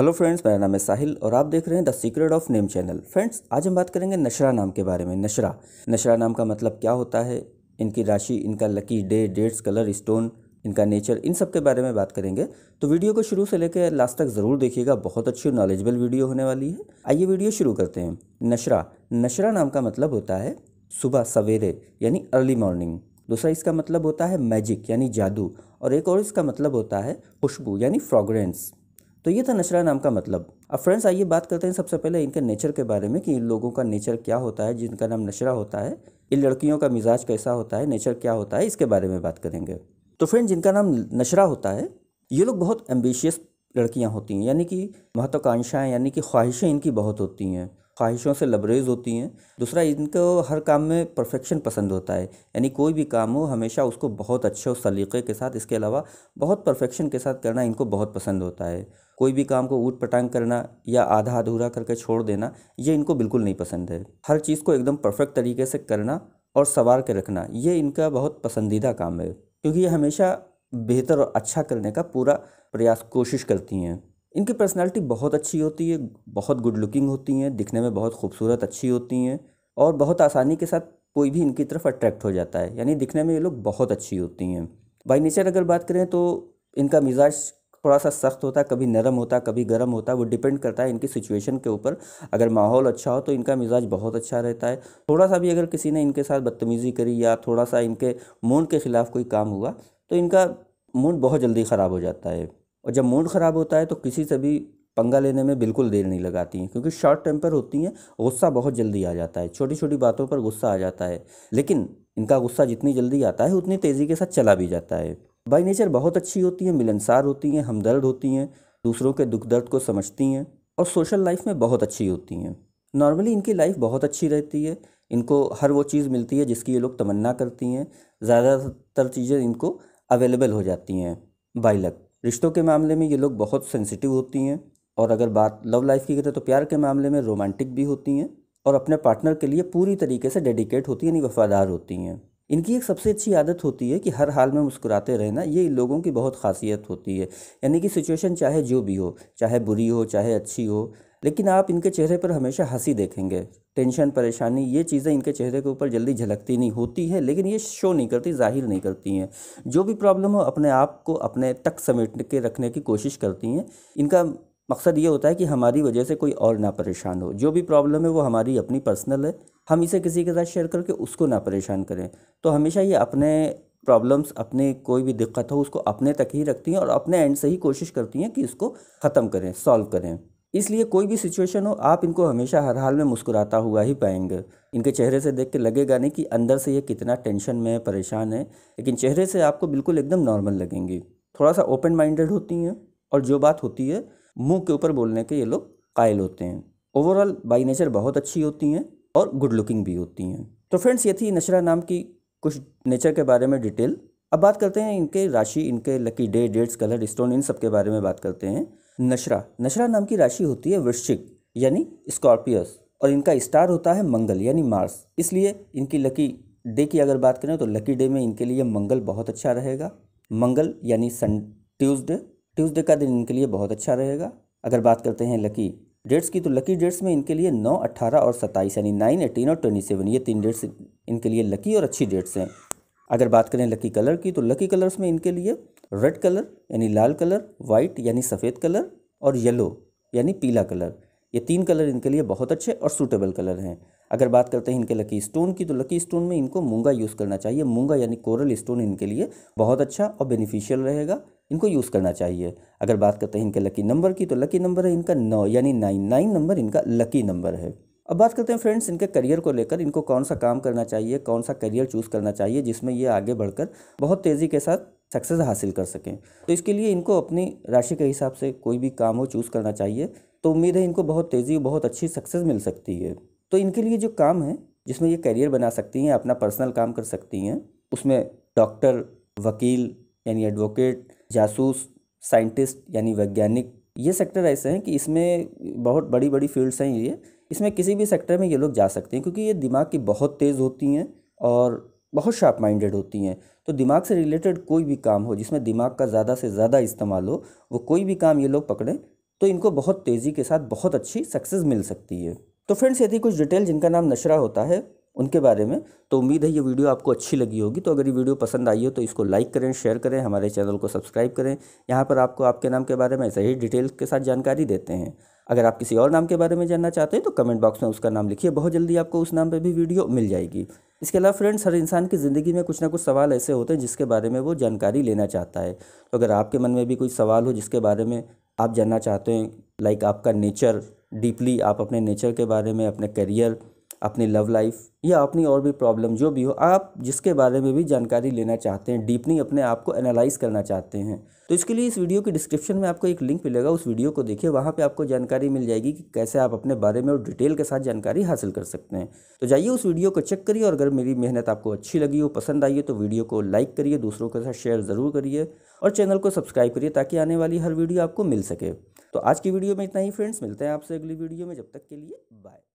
hello friends मेरा नाम है साहिल और आप देख रहे हैं the secret of name channel friends आज हम बात करेंगे नशरा नाम के बारे में नशरा नशरा नाम का मतलब क्या होता है इनकी राशि इनका lucky day dates colour stone इनका नेचर इन सब के बारे में बात करेंगे तो वीडियो को शुरू से लेकर लास्ट तक ज़रूर देखिएगा बहुत अच्छी नॉलेजेबल वीडियो होने वाली है आइए वीडियो शुरू करते हैं नशरा नशरा नाम का मतलब होता है सुबह सवेरे यानी अर्ली मॉर्निंग दूसरा इसका मतलब होता है मैजिक यानी जादू और एक और इसका मतलब होता है खुशबू यानी फ्रॉग्रेंस तो ये था नशरा नाम का मतलब अब फ्रेंड्स आइए बात करते हैं सबसे पहले इनके नेचर के बारे में कि इन लोगों का नेचर क्या होता है जिनका नाम नशरा होता है इन लड़कियों का मिजाज कैसा होता है नेचर क्या होता है इसके बारे में बात करेंगे तो फ्रेंड जिनका नाम नशरा होता है ये लोग बहुत एम्बिशियस लड़कियाँ होती हैं यानी कि महत्वाकांक्षाएँ यानी कि ख्वाहिशें इनकी बहुत होती हैं ख्वाहिशों से लबरेज होती हैं दूसरा इनको हर काम में परफेक्शन पसंद होता है यानी कोई भी काम हो हमेशा उसको बहुत अच्छे और सलीक़े के साथ इसके अलावा बहुत परफेक्शन के साथ करना इनको बहुत पसंद होता है कोई भी काम को ऊट पटांग करना या आधा अधूरा करके छोड़ देना ये इनको बिल्कुल नहीं पसंद है हर चीज़ को एकदम परफेक्ट तरीके से करना और संवार के रखना ये इनका बहुत पसंदीदा काम है क्योंकि ये हमेशा बेहतर और अच्छा करने का पूरा प्रयास कोशिश करती हैं इनकी पर्सनैलिटी बहुत अच्छी होती है बहुत गुड लुकिंग होती हैं दिखने में बहुत खूबसूरत अच्छी होती हैं और बहुत आसानी के साथ कोई भी इनकी तरफ अट्रैक्ट हो जाता है यानी दिखने में ये लोग बहुत अच्छी होती हैं बाई नेचर अगर बात करें तो इनका मिजाज थोड़ा सा सख्त होता है कभी नरम होता है कभी गर्म होता है वो डिपेंड करता है इनकी सिचुएशन के ऊपर अगर माहौल अच्छा हो तो इनका मिजाज बहुत अच्छा रहता है थोड़ा सा भी अगर किसी ने इनके साथ बदतमीज़ी करी या थोड़ा सा इनके मूड के ख़िलाफ़ कोई काम हुआ तो इनका मूड बहुत जल्दी ख़राब हो जाता है और जब मूड ख़राब होता है तो किसी से भी पंगा लेने में बिल्कुल देर नहीं लगाती हैं क्योंकि शॉर्ट टेम्पर होती हैं गुस्सा बहुत जल्दी आ जाता है छोटी छोटी बातों पर गुस्सा आ जाता है लेकिन इनका गुस्सा जितनी जल्दी आता है उतनी तेज़ी के साथ चला भी जाता है बाई नेचर बहुत अच्छी होती हैं मिलनसार होती हैं हमदर्द होती हैं दूसरों के दुख दर्द को समझती हैं और सोशल लाइफ में बहुत अच्छी होती हैं नॉर्मली इनकी लाइफ बहुत अच्छी रहती है इनको हर वो चीज़ मिलती है जिसकी ये लोग तमन्ना करती हैं ज़्यादातर चीज़ें इनको अवेलेबल हो जाती हैं बाई लक रिश्तों के मामले में ये लोग बहुत सेंसिटिव होती हैं और अगर बात लव लाइफ की करें तो प्यार के मामले में रोमांटिक भी होती हैं और अपने पार्टनर के लिए पूरी तरीके से डेडिकेट होती हैं यानी वफादार होती हैं इनकी एक सबसे अच्छी आदत होती है कि हर हाल में मुस्कुराते रहना ये इन लोगों की बहुत खासियत होती है यानी कि सिचुएशन चाहे जो भी हो चाहे बुरी हो चाहे अच्छी हो लेकिन आप इनके चेहरे पर हमेशा हंसी देखेंगे टेंशन परेशानी ये चीज़ें इनके चेहरे के ऊपर जल्दी झलकती नहीं होती हैं लेकिन ये शो नहीं करती जाहिर नहीं करती हैं जो भी प्रॉब्लम हो अपने आप को अपने तक समेट के रखने की कोशिश करती हैं इनका मकसद ये होता है कि हमारी वजह से कोई और ना परेशान हो जो भी प्रॉब्लम है वो हमारी अपनी पर्सनल है हम इसे किसी के साथ शेयर करके उसको ना परेशान करें तो हमेशा ये अपने प्रॉब्लम्स अपने कोई भी दिक्कत हो उसको अपने तक ही रखती हैं और अपने एंड से ही कोशिश करती हैं कि इसको ख़त्म करें सॉल्व करें इसलिए कोई भी सिचुएशन हो आप इनको हमेशा हर हाल में मुस्कुराता हुआ ही पाएंगे इनके चेहरे से देख के लगेगा नहीं कि अंदर से ये कितना टेंशन में है परेशान है लेकिन चेहरे से आपको बिल्कुल एकदम नॉर्मल लगेंगी थोड़ा सा ओपन माइंडेड होती हैं और जो बात होती है मुंह के ऊपर बोलने के ये लोग कायल होते हैं ओवरऑल बाई नेचर बहुत अच्छी होती हैं और गुड लुकिंग भी होती हैं तो फ्रेंड्स ये थी नशरा नाम की कुछ नेचर के बारे में डिटेल अब बात करते हैं इनके राशि इनके lucky day dates colour stone इन सब के बारे में बात करते हैं नशरा नशरा नाम की राशि होती है वृश्चिक यानी स्कॉर्पियस और इनका स्टार होता है मंगल यानी मार्स इसलिए इनकी लकी डे की अगर बात करें तो लकी डे में इनके लिए मंगल बहुत अच्छा रहेगा मंगल यानी सन ट्यूसडे ट्यूसडे का दिन इनके लिए बहुत अच्छा रहेगा अगर बात करते हैं लकी डेट्स की तो लकी डेट्स में इनके लिए नौ अट्ठारह और सत्ताईस यानी नाइन एटीन और ट्वेंटी सेवन ये तीन डेट्स इनके लिए लकी और अच्छी डेट्स हैं अगर बात करें लकी कलर की तो लकी कलर्स में इनके लिए रेड कलर यानी लाल कलर वाइट यानी सफ़ेद कलर और येलो यानी पीला कलर ये तीन कलर इनके लिए बहुत अच्छे और सूटेबल कलर हैं अगर बात करते हैं इनके लकी स्टोन की तो लकी स्टोन में इनको मूंगा यूज़ करना चाहिए मूंगा यानी कोरल स्टोन इनके लिए बहुत अच्छा और बेनिफिशियल रहेगा इनको यूज़ करना चाहिए अगर बात करते हैं इनके लकी नंबर की तो लकी नंबर है इनका नौ यानी नाइन नाइन नंबर इनका लकी नंबर है अब बात करते हैं फ्रेंड्स इनके करियर को लेकर इनको कौन सा काम करना चाहिए कौन सा करियर चूज़ करना चाहिए जिसमें ये आगे बढ़कर बहुत तेज़ी के साथ सक्सेस हासिल कर सकें तो इसके लिए इनको अपनी राशि के हिसाब से कोई भी काम हो चूज़ करना चाहिए तो उम्मीद है इनको बहुत तेज़ी और बहुत अच्छी सक्सेस मिल सकती है तो इनके लिए जो काम है जिसमें ये करियर बना सकती हैं अपना पर्सनल काम कर सकती हैं उसमें डॉक्टर वकील यानी एडवोकेट जासूस साइंटिस्ट यानी वैज्ञानिक ये सेक्टर ऐसे हैं कि इसमें बहुत बड़ी बड़ी फील्ड्स हैं ये इसमें किसी भी सेक्टर में ये लोग जा सकते हैं क्योंकि ये दिमाग की बहुत तेज़ होती हैं और बहुत शार्प माइंडेड होती हैं तो दिमाग से रिलेटेड कोई भी काम हो जिसमें दिमाग का ज़्यादा से ज़्यादा इस्तेमाल हो वो कोई भी काम ये लोग पकड़ें तो इनको बहुत तेज़ी के साथ बहुत अच्छी सक्सेस मिल सकती है तो फ्रेंड्स यदि कुछ डिटेल जिनका नाम नशरा होता है उनके बारे में तो उम्मीद है ये वीडियो आपको अच्छी लगी होगी तो अगर ये वीडियो पसंद आई हो तो इसको लाइक करें शेयर करें हमारे चैनल को सब्सक्राइब करें यहाँ पर आपको आपके नाम के बारे में सही डिटेल्स के साथ जानकारी देते हैं अगर आप किसी और नाम के बारे में जानना चाहते हैं तो कमेंट बॉक्स में उसका नाम लिखिए बहुत जल्दी आपको उस नाम पर भी वीडियो मिल जाएगी इसके अलावा फ्रेंड्स हर इंसान की ज़िंदगी में कुछ ना कुछ सवाल ऐसे होते हैं जिसके बारे में वो जानकारी लेना चाहता है तो अगर आपके मन में भी कोई सवाल हो जिसके बारे में आप जानना चाहते हैं लाइक आपका नेचर डीपली आप अपने नेचर के बारे में अपने करियर अपनी लव लाइफ या अपनी और भी प्रॉब्लम जो भी हो आप जिसके बारे में भी जानकारी लेना चाहते हैं डीपनी अपने आप को एनालाइज करना चाहते हैं तो इसके लिए इस वीडियो की डिस्क्रिप्शन में आपको एक लिंक मिलेगा उस वीडियो को देखिए वहाँ पे आपको जानकारी मिल जाएगी कि कैसे आप अपने बारे में और डिटेल के साथ जानकारी हासिल कर सकते हैं तो जाइए उस वीडियो को चेक करिए और अगर मेरी मेहनत आपको अच्छी लगी हो पसंद आई है तो वीडियो को लाइक करिए दूसरों के साथ शेयर ज़रूर करिए और चैनल को सब्सक्राइब करिए ताकि आने वाली हर वीडियो आपको मिल सके तो आज की वीडियो में इतना ही फ्रेंड्स मिलते हैं आपसे अगली वीडियो में जब तक के लिए बाय